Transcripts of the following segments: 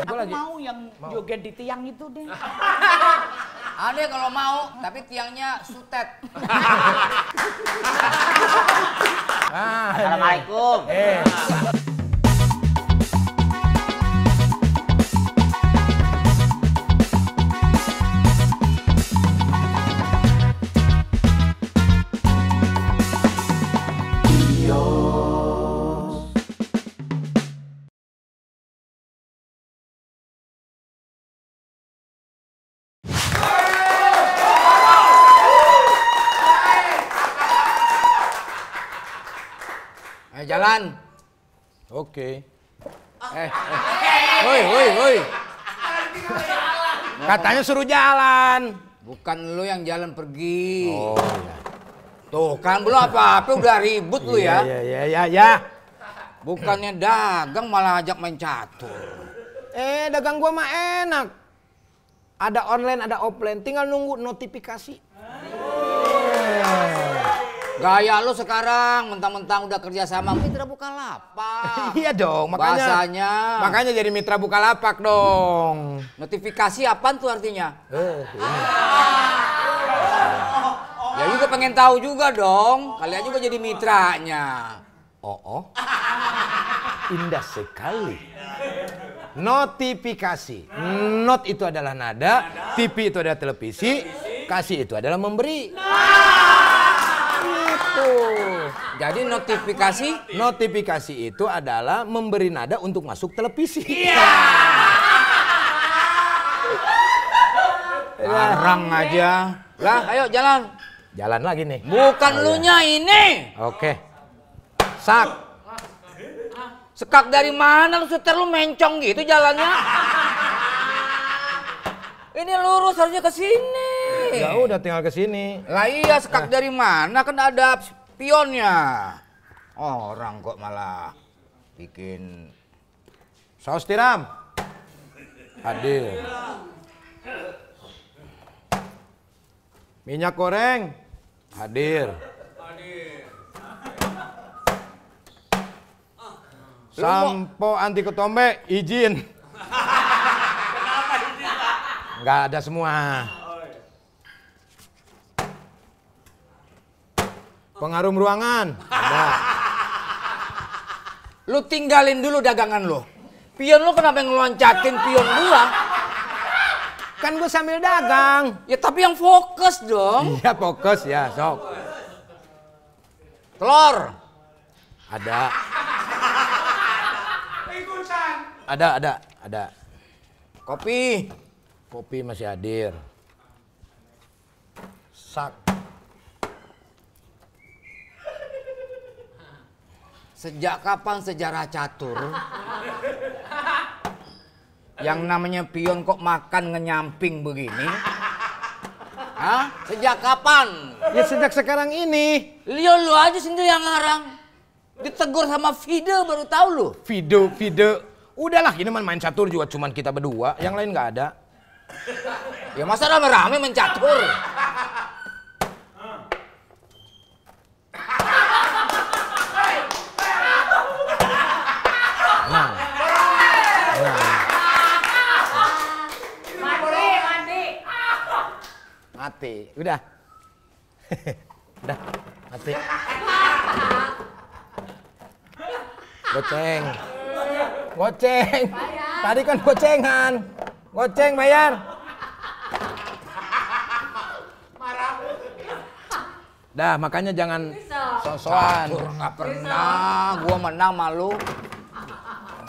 Aku lagi. mau yang mau. joget di tiang itu deh. Ada kalau mau, tapi tiangnya sutet. Ah, Assalamualaikum. Eh. Tuhan. Oke. Okay. Ah. Eh, eh. Woi, woi, woi. Katanya suruh jalan. Bukan lu yang jalan pergi. Oh, iya. Tuh kan belum apa-apa udah ribut lu ya. Iya, iya, iya, iya. iya. Bukannya dagang malah ajak main catur. Eh, dagang gua mah enak. Ada online, ada offline, tinggal nunggu notifikasi. Gaya lu sekarang mentang-mentang udah kerja sama Mitra Bukalapak. iya dong, makanya. Bahasanya. Makanya jadi Mitra Bukalapak dong. Notifikasi apa tuh artinya? Eh, iya. Ya juga pengen tahu juga dong. Kalian juga jadi mitranya. Oh, oh. Indah sekali. Notifikasi. Not itu adalah nada, TV itu adalah televisi, kasih itu adalah memberi. Nah itu. Jadi notifikasi notifikasi itu adalah memberi nada untuk masuk televisi. Iya. Larang iya. aja. Lah, ayo jalan. Jalan lagi nih. Bukan oh, iya. lu nya ini. Oke. Sak. Sekak dari mana lu setir lu mencong gitu jalannya? Ini lurus harusnya ke sini. Ya udah tinggal ke sini. Lah iya sekak dari mana? Kan ada Oh, Orang kok malah bikin saus tiram. Hadir. Minyak goreng. Hadir. Sampo anti ketombe izin. Kenapa izin, Enggak ada semua. Pengaruh ruangan. Ada. Lu tinggalin dulu dagangan lu. Pion lu kenapa ngeloncatin pion gua? Kan gua sambil dagang. Ya tapi yang fokus dong. Iya fokus ya, sok. Telur. Ada. Ada, ada, ada. Kopi. Kopi masih hadir. Sak Sejak kapan sejarah catur? Yang namanya pion kok makan ngenyamping begini? Hah? Sejak kapan? Ya sejak sekarang ini. Lio iya, lu aja sendiri yang ngarang. Ditegur sama Fido baru tahu lu. Fido, Fido. Udahlah ini main catur juga cuman kita berdua, yang lain nggak ada. Ya masa rame-rame catur. mati. Udah. Udah, mati. Goceng. Goceng. Tadi kan gocengan. Goceng bayar. Marah. Dah, makanya jangan sosokan. Nggak pernah gua menang malu.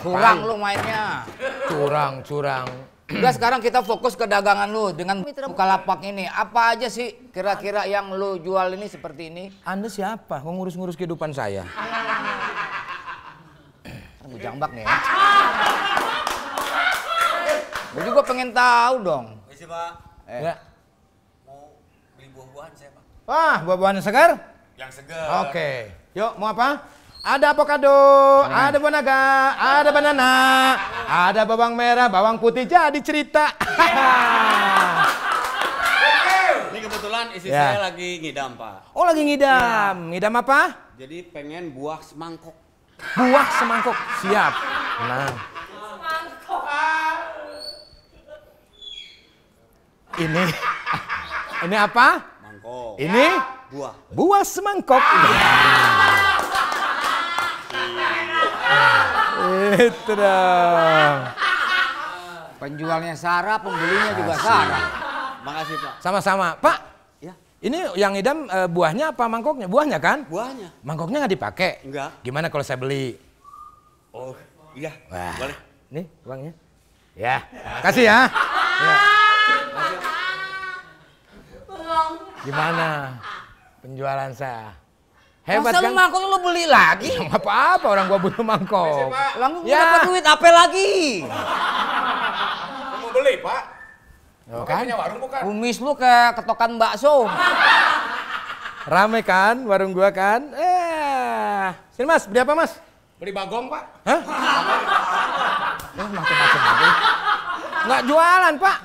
Curang lu mainnya. Curang, curang. Udah sekarang kita fokus ke dagangan lu dengan buka lapak ini. Apa aja sih kira-kira yang lu jual ini seperti ini? Anda siapa ngurus-ngurus kehidupan saya? Kan Gue jambak nih. Ya. Gue juga pengen tahu dong. Iya Pak. Eh. Ya. Mau beli buah-buahan saya, Pak. Wah, buah-buahan segar? Yang segar. Oke. Okay. Yuk, mau apa? ada avocado, ada bonaga, ada banana, ada bawang merah, bawang putih. Jadi cerita. Ini kebetulan istri yeah. saya lagi ngidam, Pak. Oh, lagi ngidam. Yeah. Ngidam apa? Jadi pengen buah semangkok. Buah semangkok. Siap. Nah. Semangkok. Ini ini apa? Mangkok. Ini buah. Buah semangkok. Iya. Itu dong. Penjualnya Sarah, pembelinya Asli. juga Sarah. Makasih Pak. Sama-sama. Pak, ya. ini yang idam e, buahnya apa mangkoknya? Buahnya kan? Buahnya. Mangkoknya nggak dipakai? Enggak. Gimana kalau saya beli? Oh, iya. Wah. Boleh. Nih uangnya. Ya. Kasih ya. ya. Gimana penjualan saya? Hebat Masa kan? mangkok lu beli lagi? Ya, apa-apa orang gua butuh mangkok. gua ya. dapat duit apa lagi? Lu mau beli, Pak? Ya, kan? Punya warung bukan? Kumis lu ke ketokan bakso. Rame kan warung gua kan? Eh. Sini Mas, beli apa Mas? Beli bagong, Pak. Hah? Eh, macam-macam. Enggak jualan, Pak.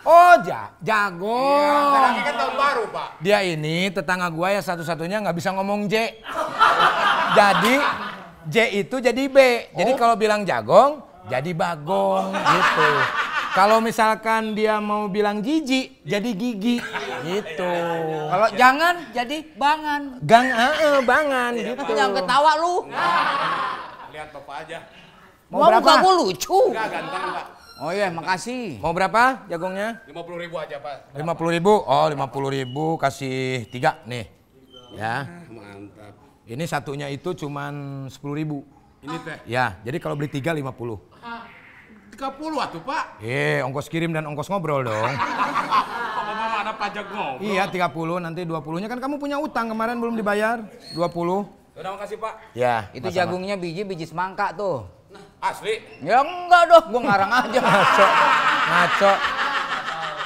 Oh, ja jago. Iya, kan, kan baru, Pak. Dia ini tetangga gua yang satu-satunya nggak bisa ngomong J. jadi J itu jadi B. Oh. Jadi kalau bilang jagong, jadi bagong gitu. Kalau misalkan dia mau bilang gigi jadi gigi gitu. Kalau jangan jadi bangan. Gang eh, eh bangan iya, gitu. Jangan ketawa lu. Lihat Bapak aja. Mau, mau berapa? Muka gue lucu. Enggak, ganteng pak. Oh iya, makasih. Mau berapa jagungnya? 50 ribu aja, Pak. 50 ribu? Oh, 50 ribu kasih tiga nih. Ya. Mantap. Ini satunya itu cuma 10 ribu. Ini teh? Ya, jadi kalau beli tiga 50. Ah, 30 atuh, Pak. Eh, ongkos kirim dan ongkos ngobrol dong. mana pajak ngobrol? Iya, 30. Nanti 20-nya kan kamu punya utang kemarin belum dibayar. 20. Terima kasih, Pak. Ya, itu jagungnya biji-biji semangka tuh. Asli? Ya enggak dong, gua ngarang aja. ngaco. Ngaco.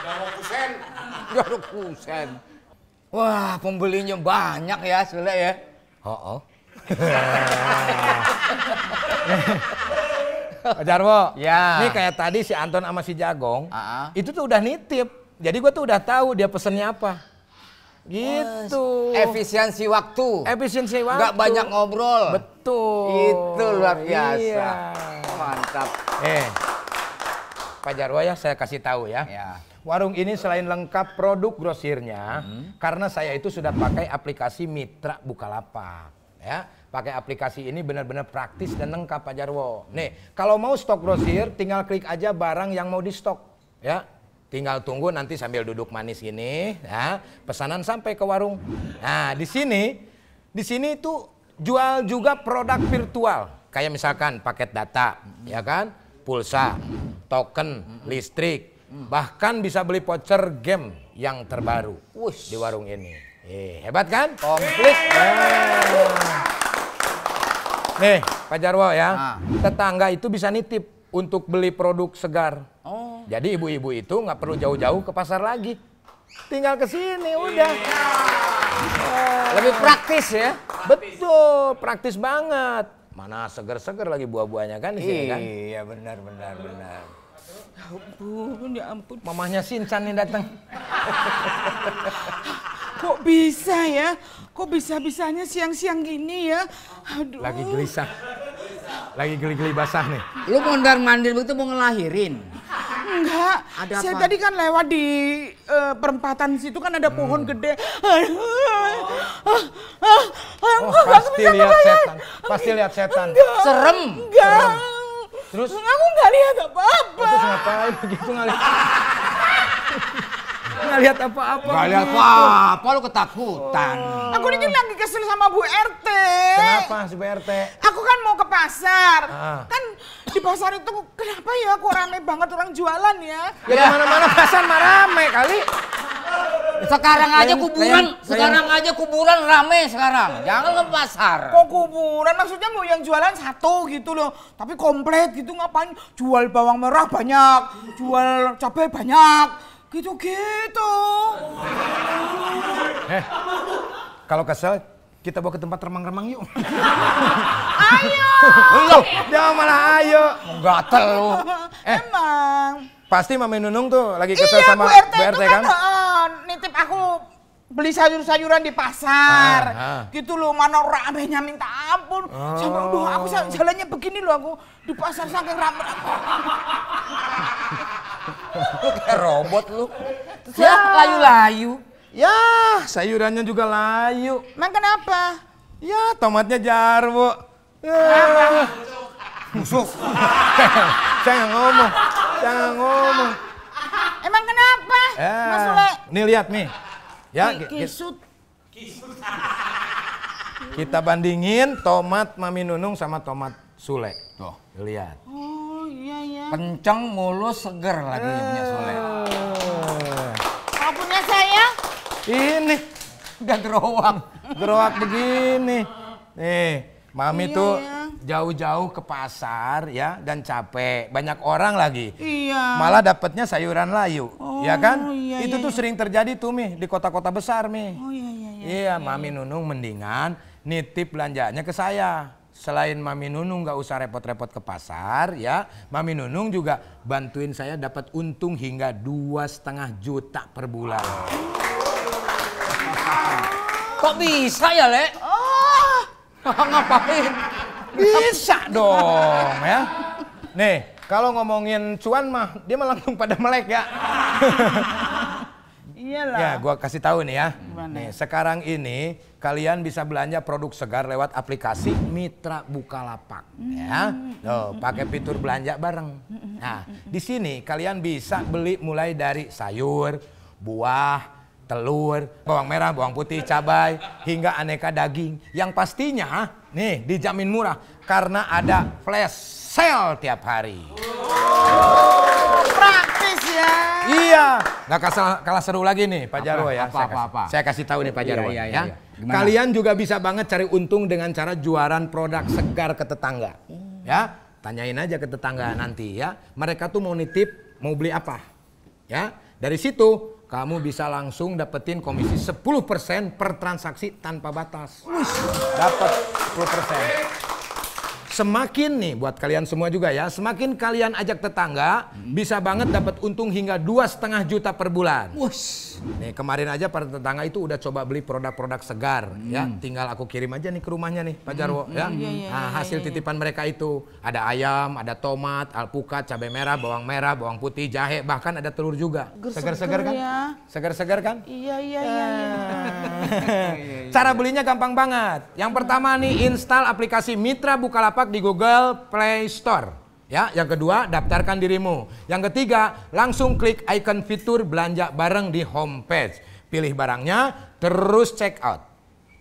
Jawa kusen. Jawa kusen. Wah, pembelinya banyak ya Sule ya. Oh, oh. Pak Jarwo, ya. ini kayak tadi si Anton sama si Jagong, uh -uh. itu tuh udah nitip. Jadi gue tuh udah tahu dia pesennya apa. Gitu. Efisiensi waktu. Efisiensi waktu. Gak banyak ngobrol. Betul. Itu luar iya. biasa. Iya. Mantap. Eh, Pak Jarwo ya saya kasih tahu ya. ya. Warung ini selain lengkap produk grosirnya, hmm. karena saya itu sudah pakai aplikasi Mitra Bukalapak ya pakai aplikasi ini benar-benar praktis dan lengkap Pak Jarwo. Nih, kalau mau stok grosir tinggal klik aja barang yang mau di stok ya. Tinggal tunggu nanti sambil duduk manis ini, ya. Pesanan sampai ke warung. Nah, di sini di sini itu jual juga produk virtual. Kayak misalkan paket data, ya kan? Pulsa, token, listrik. Bahkan bisa beli voucher game yang terbaru Wush. di warung ini. Eh, hebat kan? Komplit. Nih, Pak Jarwo ya. Ah. Tetangga itu bisa nitip untuk beli produk segar jadi ibu-ibu itu nggak perlu jauh-jauh ke pasar lagi. Tinggal ke sini udah. Iya. lebih praktis ya. Betul, praktis banget. Mana seger-seger lagi buah-buahnya kan di sini kan? Iya, benar benar benar. Ya ampun, ya ampun. Mamahnya Sincan nih datang. Kok bisa ya? Kok bisa-bisanya siang-siang gini ya? Aduh. Lagi gelisah. Lagi geli-geli basah nih. Lu mondar mandir begitu mau ngelahirin. Enggak. Ada Saya apa? tadi kan lewat di uh, perempatan situ kan ada hmm. pohon gede. Oh, oh pasti lihat setan. Pasti lihat setan. Enggak. Serem. Enggak. Serem. Terus? Aku nggak lihat apa-apa. Terus ngapain begitu ngalih Nggak lihat apa-apa. Nggak lihat apa-apa, lu ketakutan. Oh. Aku ini lagi kesel sama Bu RT. Kenapa si Bu RT? Aku kan mau ke pasar. Ah. Kan di pasar itu kenapa ya aku rame banget orang jualan ya? Ya, ya. mana-mana pasar mah rame kali. Sekarang aja kuburan, sekarang aja kuburan rame sekarang. Jangan ke pasar. Kok kuburan maksudnya mau yang jualan satu gitu loh. Tapi komplit gitu ngapain? Jual bawang merah banyak, jual cabai banyak, Gitu-gitu. Eh, kalau kesel kita bawa ke tempat remang-remang yuk. ayo. loh, dia malah ayo. Gatel lu. Eh, Emang. Pasti Mami Nunung tuh lagi kesel iya, sama BRT, BRT kan? kan eh, nitip aku beli sayur-sayuran di pasar. Ah, ah. Gitu loh, mana ramenya minta ampun. Oh. Sama aduh aku oh. jalannya begini loh aku di pasar saking rame kayak robot lu. ya, layu-layu. Ya, sayurannya juga layu. Emang kenapa? Ya, tomatnya jarwo. Busuk. Ya. Jangan ngomong. Jangan ngomong. Emang kenapa? Ya. Mas Sule. Nih lihat nih. Ya, kisut. Kisut. Kita bandingin tomat Mami Nunung sama tomat Sule. Tuh, lihat. Oh iya iya. Kenceng, mulus, seger lagi uh. punya Soleh. punya saya? Ini udah gerowak, gerowak begini. Nih, Mami iya, tuh iya. jauh-jauh ke pasar ya dan capek. Banyak orang lagi. Iya. Malah dapatnya sayuran layu. Ya oh, ya kan? Iya, Itu iya, tuh iya. sering terjadi tuh Mi di kota-kota besar Mi. Oh iya iya iya. Iya, Mami Nunung mendingan nitip belanjanya ke saya selain Mami Nunung nggak usah repot-repot ke pasar ya, Mami Nunung juga bantuin saya dapat untung hingga dua setengah juta per bulan. Kok bisa ya, Le? Oh. Ngapain? Bisa dong ya. Nih, kalau ngomongin cuan mah dia malah langsung pada melek ya. Iyalah. Ya, gua kasih tahu nih ya. Gimana? Nih, sekarang ini kalian bisa belanja produk segar lewat aplikasi Mitra Bukalapak ya. hmm. ya. Tuh, hmm, pakai hmm. fitur belanja bareng. Hmm, nah, di sini kalian bisa beli mulai dari sayur, buah, telur, bawang merah, bawang putih, cabai, hingga aneka daging. Yang pastinya nih dijamin murah karena ada flash sale tiap hari. Oh. Ya. Iya. Iya. Nah kalah, kalah seru lagi nih Pak Jarwo ya. Apa, saya, apa, kasih, apa. saya kasih tahu nih Pak iya, Jarwo iya, iya, ya. Iya. iya. Kalian juga bisa banget cari untung dengan cara jualan produk segar ke tetangga. Hmm. Ya, tanyain aja ke tetangga hmm. nanti ya. Mereka tuh mau nitip, mau beli apa. Ya, dari situ kamu bisa langsung dapetin komisi 10% per transaksi tanpa batas. Dapat 10% semakin nih buat kalian semua juga ya, semakin kalian ajak tetangga, hmm. bisa banget dapat untung hingga dua setengah juta per bulan. Wush. Nih kemarin aja para tetangga itu udah coba beli produk-produk segar hmm. ya, tinggal aku kirim aja nih ke rumahnya nih Pak hmm. Jarwo hmm. ya. Hmm. Nah, iya, hasil titipan mereka itu ada ayam, ada tomat, alpukat, cabai merah, bawang merah, bawang putih, jahe, bahkan ada telur juga. Segar-segar kan? Ya. Segar-segar kan? Iya ah. iya iya. iya. Cara belinya gampang banget. Yang pertama nih install aplikasi Mitra Bukalapak di Google Play Store. Ya, yang kedua daftarkan dirimu. Yang ketiga, langsung klik icon fitur belanja bareng di homepage. Pilih barangnya, terus check out.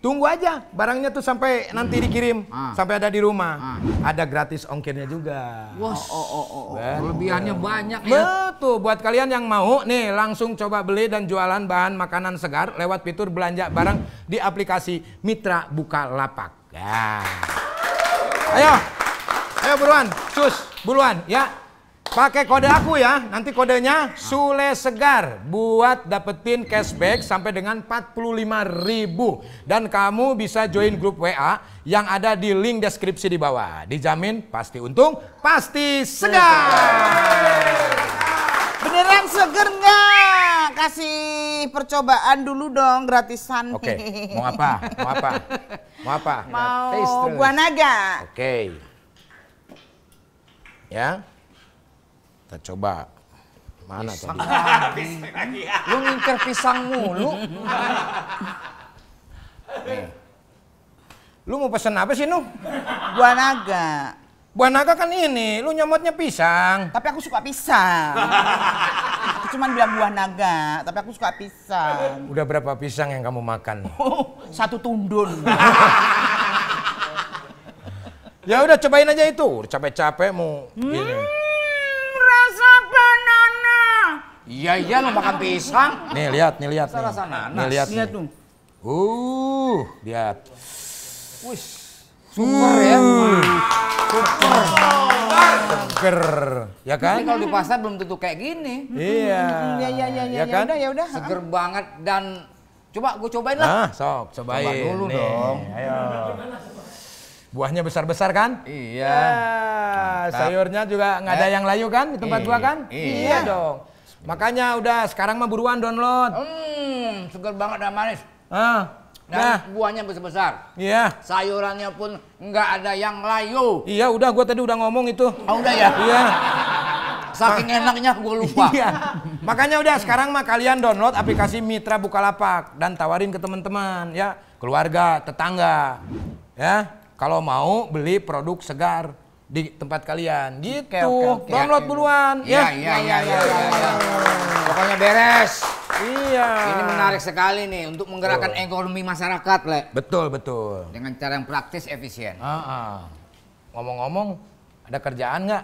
Tunggu aja barangnya tuh sampai nanti dikirim, ah. sampai ada di rumah. Ah. Ada gratis ongkirnya juga. Wah, oh, oh, oh, oh. oh, oh. kelebihannya banyak ya. Betul, buat kalian yang mau nih langsung coba beli dan jualan bahan makanan segar lewat fitur belanja barang di aplikasi Mitra Bukalapak. Ya. Ayo, Ayo buruan, sus buruan ya. Pakai kode aku ya, nanti kodenya Sule Segar buat dapetin cashback sampai dengan 45 ribu. Dan kamu bisa join grup WA yang ada di link deskripsi di bawah. Dijamin pasti untung, pasti segar. Beneran seger nggak? Kasih percobaan dulu dong gratisan. Oke, okay. mau apa? Mau apa? Mau apa? Mau buah naga. Oke. Okay. Ya. Kita coba. Mana pisang. tadi? lu ngincer pisang mulu. Lu mau pesen apa sih, Nu? Buah naga. Buah naga kan ini, lu nyomotnya pisang. Tapi aku suka pisang. aku cuman bilang buah naga, tapi aku suka pisang. Udah berapa pisang yang kamu makan? satu tundun. Ya udah cobain aja itu, capek-capek mau hmm, gini. Hmm, rasa banana. Iya iya lo makan pisang. Nih lihat, nih lihat Rasa nanas. Nih lihat. Lihat Uh, lihat. Wih. Super ya. Hmm. Super. Seger. Ya kan? kalau di pasar belum tentu kayak gini. Iya. Iya iya iya iya. Ya kan? Ya udah Seger banget dan coba gue cobain lah. Ah, sok, cobain. Coba dulu dong. Ayo. Buahnya besar-besar kan? Iya. Ya, sayurnya juga nggak ada eh. yang layu kan di tempat gua iya. kan? Iya, iya dong. Makanya udah sekarang mah buruan download. Hmm, segar banget dan manis. Ah. Dan nah. buahnya besar-besar. Iya. Sayurannya pun nggak ada yang layu. Iya, udah gua tadi udah ngomong itu. Oh, udah ya? Iya. Saking ah. enaknya gue lupa. Iya. Makanya udah sekarang mah kalian download aplikasi Mitra Bukalapak dan tawarin ke teman-teman ya, keluarga, tetangga. Ya, kalau mau beli produk segar di tempat kalian gitu. Okay, okay, okay. Download duluan iya, ya. Iya iya, iya iya iya Pokoknya beres. Iya. Ini menarik sekali nih untuk menggerakkan betul. ekonomi masyarakat, Le. Betul, betul. Dengan cara yang praktis, efisien. Uh -uh. Ngomong-ngomong, ada kerjaan nggak?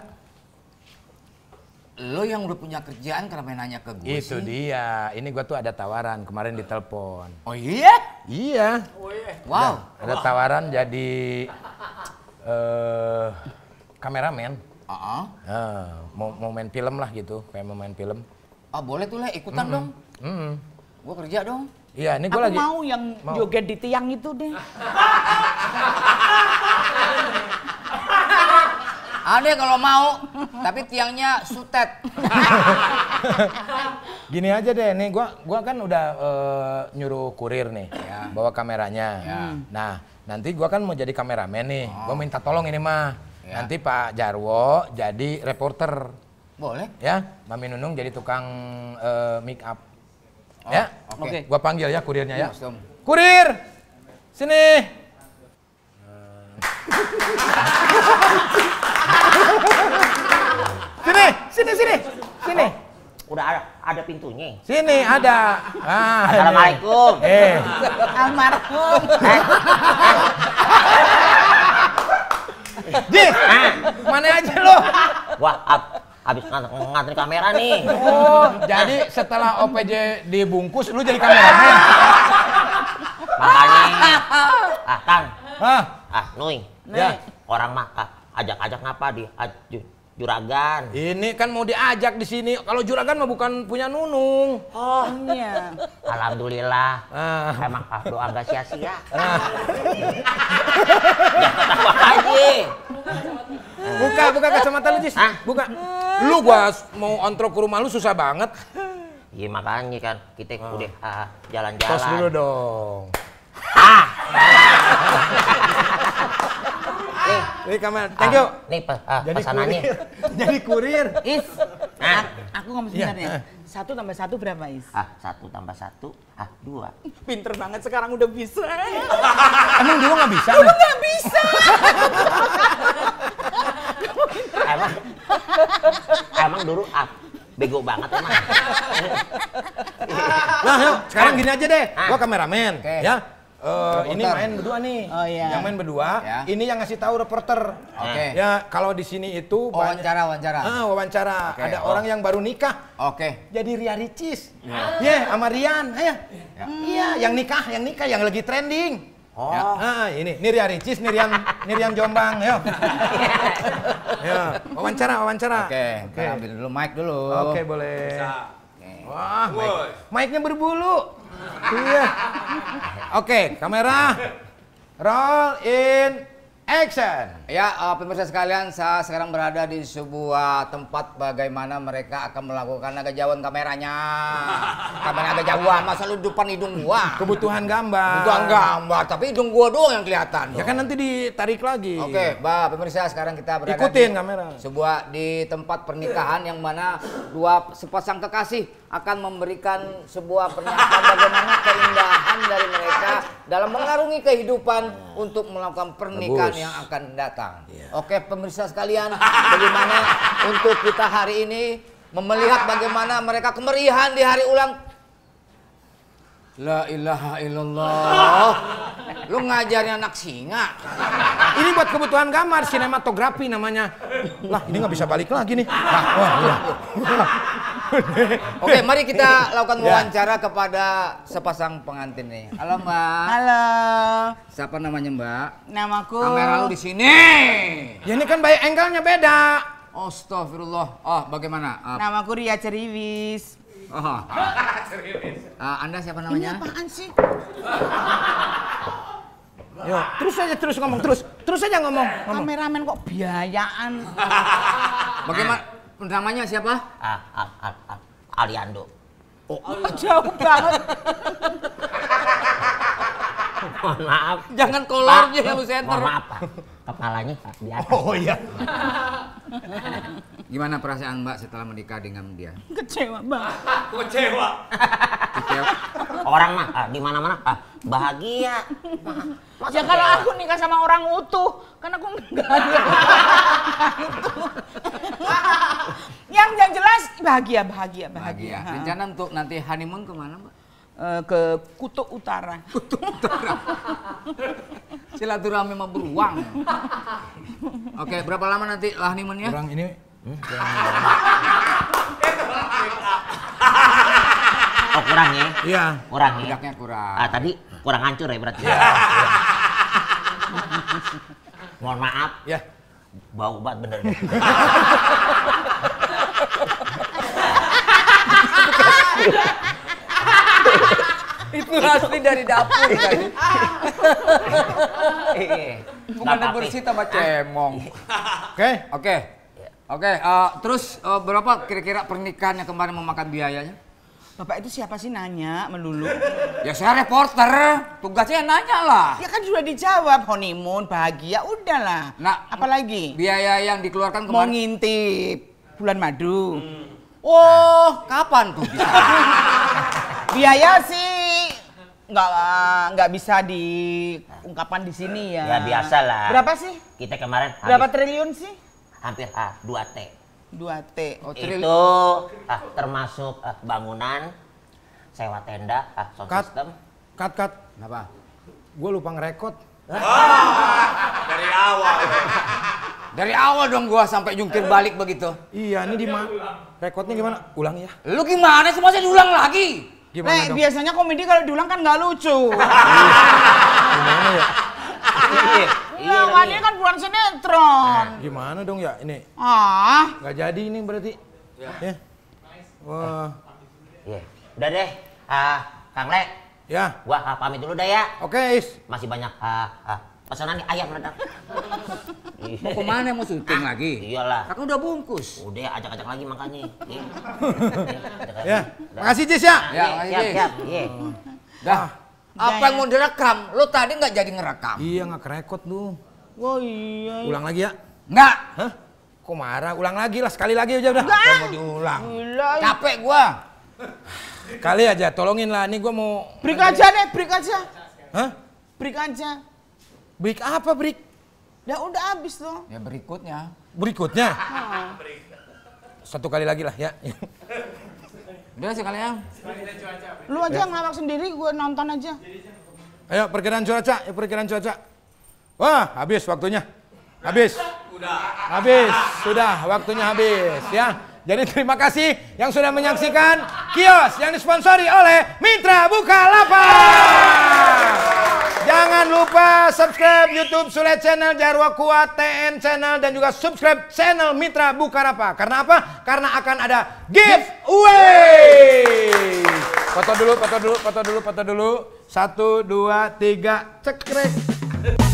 lo yang udah punya kerjaan kenapa nanya ke gue Itu sih? dia. Ini gue tuh ada tawaran kemarin ditelepon. Oh iya? Iya. Oh iya. Wow. Ada, ada tawaran jadi uh, kameramen. Uh -uh. Uh, mau, mau main film lah gitu, kayak mau main film. Ah boleh tuh lah, ikutan mm -hmm. dong. Mm -hmm. Gue kerja dong. Iya, ini gue lagi. mau yang mau. joget di tiang itu deh. Ada kalau mau, tapi tiangnya sutet. Gini aja deh, nih gua gua kan udah uh, nyuruh kurir nih ya. bawa kameranya. Ya. Nah, nanti gua kan mau jadi kameramen nih. Oh. Gua minta tolong ini mah. Ya. Nanti Pak Jarwo jadi reporter. Boleh? Ya, Mami Nunung jadi tukang uh, make up. Oh, ya. Oke. Okay. Gua panggil ya kurirnya ya. ya. Kurir. Sini. sini, sini, sini, sini. Udah ada, ada pintunya. Sini ada. Ah, Assalamualaikum. Eh. Almarhum. Ji, ah. mana aja lo? Wah, ab, abis ng ngantri kamera nih. Oh, jadi setelah OPJ dibungkus, lu jadi kameramen. Makanya, ah Kang, ah, ah Nui, ya. orang mah ah, ajak-ajak ngapa di juragan. Ini kan mau diajak di sini. Kalau juragan mah bukan punya Nunung. Oh iya. Alhamdulillah. Uh. Emang ah, doa gak sia-sia. Uh. Jangan Buka, buka kacamata lu, Jis. Hah? Buka. Lu gua mau ontrok ke rumah lu susah banget. Iya makanya kan kita uh. udah jalan-jalan. Uh, Tos dulu dong. Ah. Nih, eh, ini kamera. Ah, Thank you. nih ah, uh, jadi pesanannya. Kurir. jadi kurir. Is. Ah. ah. Aku ngomong iya, sebenarnya. Eh. Satu tambah satu berapa Is? Ah, satu tambah satu, ah dua. Pinter banget sekarang udah bisa. Emang dulu nggak bisa? Dulu nggak bisa. emang, emang dulu aku bego banget emang. nah, sekarang gini aja deh. Ah. Gua kameramen, ya Uh, ini main berdua nih. Oh iya. Yang main berdua. Ya. Ini yang ngasih tahu reporter. Oke. Okay. Ya, kalau di sini itu oh, banyak... wawancara wawancara. Ah, wawancara. Okay. Ada oh. orang yang baru nikah. Oke. Okay. Jadi Ria Ricis. Ya. Ya, ya. Hmm. Iya, yeah. yeah, Amarian. Iya. Yeah. Hmm. Yeah, yang nikah, yang nikah yang lagi trending. Oh. Ah, ini, ini Ria Ricis, ini Rian, ini Rian Jombang, yo. ya, wawancara, wawancara. Oke, okay, okay. ambil dulu mic dulu. Oke, okay, boleh. Bisa. Wah, mic. mic-nya berbulu. iya. Oke, okay, kamera. Roll in action. Ya, uh, pemirsa sekalian, saya sekarang berada di sebuah tempat bagaimana mereka akan melakukan kejauhan kameranya. Kamera jauh, ah, masa lu depan hidung gua. Kebutuhan gambar. Kebutuhan gambar, tapi hidung gua doang yang kelihatan. Ya kan nanti ditarik lagi. Oke, okay, bah, pemirsa sekarang kita berada Ikutin di kamera. sebuah di tempat pernikahan yang mana dua sepasang kekasih akan memberikan sebuah pernyataan bagaimana keindahan dari mereka dalam mengarungi kehidupan ya. untuk melakukan pernikahan Bagus. yang akan datang. Yeah. Oke, pemirsa sekalian, bagaimana untuk kita hari ini melihat bagaimana mereka kemeriahan di hari ulang La ilaha illallah. Lu ngajarin anak singa. Ini buat kebutuhan gambar sinematografi namanya. Lah, ini nggak bisa balik lagi nih. Nah, wah, wah. Iya. Oke, mari kita lakukan ya. wawancara ya. kepada sepasang pengantin nih. Halo, Mbak. Halo. Siapa namanya, Mbak? Namaku. Kamera lu di sini. Ya ini kan banyak angle-nya beda. Astagfirullah. Oh, bagaimana? Ah. Namaku Ria Ceriwis. Oh. Uh, anda siapa namanya? Ini apaan sih? Yo, terus aja terus ngomong terus. Terus aja ngomong. ngomong. Kameramen kok biayaan. Bagaimana namanya siapa? Ah, ah, ah Aliando. Oh, oh, jauh banget. oh, maaf. Jangan kolornya yang lu center. Mohon maaf, kepalanya di atas. Oh iya. Gimana perasaan Mbak setelah menikah dengan dia? Kecewa, Mbak. Kecewa. Kecewa. Orang mah di ah, mana-mana ah, bahagia. Masa ya kalau aku nikah sama orang utuh, karena aku enggak ada. yang yang jelas bahagia, bahagia, bahagia. bahagia. Rencana untuk nanti honeymoon kemana, Mbak? Eh, ke Kutub Utara. Kutub Utara. Silaturahmi sama beruang. Oke, berapa lama nanti honeymoonnya? Kurang ini. Hmm, oh kurang ya? Iya. Kurang ya? Bedaknya kurang. Ah, tadi kurang hancur ya berarti. Iya. Mohon maaf. Ya. Bau banget bener. dari dapur kan. Eh, eh, eh. Bukan bersih sama cemong. Iya. Oke? Oke. Oke, terus berapa kira-kira pernikahan yang kemarin memakan biayanya? Bapak itu siapa sih nanya melulu? ya saya reporter, tugasnya nanya lah. Ya kan sudah dijawab, honeymoon, bahagia, udahlah. Nah, apalagi? Biaya yang dikeluarkan kemarin. Mau ngintip bulan madu. Hmm. Oh, nah, kapan tuh? biaya sih nggak nggak bisa diungkapan di sini ya. Ya biasa lah. Berapa sih? Kita kemarin habis berapa triliun sih? Hampir ah, 2 T. 2 T. Oh, triliun. Itu ah, termasuk ah, bangunan, sewa tenda, ah, sound cut. system. Cut, cut. Kenapa? Gue lupa ngerekod. Ah, dari awal. Dari awal dong gua sampai jungkir eh. balik begitu. Iya, ini di mana? Rekodnya gimana? Ulang ya. Lu gimana? sih? saya diulang lagi. Gimana Nek, dong? biasanya komedi kalau diulang kan nggak lucu. Gimana ya? Iya. Iya, iya. kan bukan sinetron. Nah, gimana dong ya ini? Ah. Nggak jadi ini berarti. Ya. ya. Wah. Iya. Udah deh. Ah, uh, Kang Le. Ya. Gua uh, pamit dulu deh ya. Oke, okay, Is. Masih banyak ah. uh, pesanan ayam ledak. mau kemana mau syuting lagi? Iyalah. Aku udah bungkus. Udah ajak-ajak lagi makanya. ya. Makasih Jis ya. Ya, makasih Ya, Dah. Apa yang ya. mau direkam? Lo tadi nggak jadi ngerekam. Iya, nggak kerekot lu. Wah, iya. Ulang lagi ya? Nggak. Hah? Kok marah? Ulang lagi lah, sekali lagi aja udah. Nggak. Mau diulang. Capek gua. Kali aja, tolongin lah. Ini gua mau... Break aja deh, break aja. Hah? Break aja. Break apa break? Ya udah habis loh Ya berikutnya. Berikutnya? Ah. Satu kali lagi lah ya. udah sekali ya. Lu aja ya. ngelawak sendiri, gue nonton aja. Ayo perkiraan cuaca, ya perkiraan cuaca. Wah, habis waktunya. Habis. Udah. Habis, sudah waktunya habis ya. Jadi terima kasih yang sudah menyaksikan kios yang disponsori oleh Mitra Bukalapak. Jangan lupa subscribe YouTube Sule Channel Jarwo Kuat TN Channel dan juga subscribe channel Mitra Bukarapa. Karena apa? Karena akan ada giveaway. Foto dulu, foto dulu, foto dulu, foto dulu. Satu, dua, tiga, cekrek.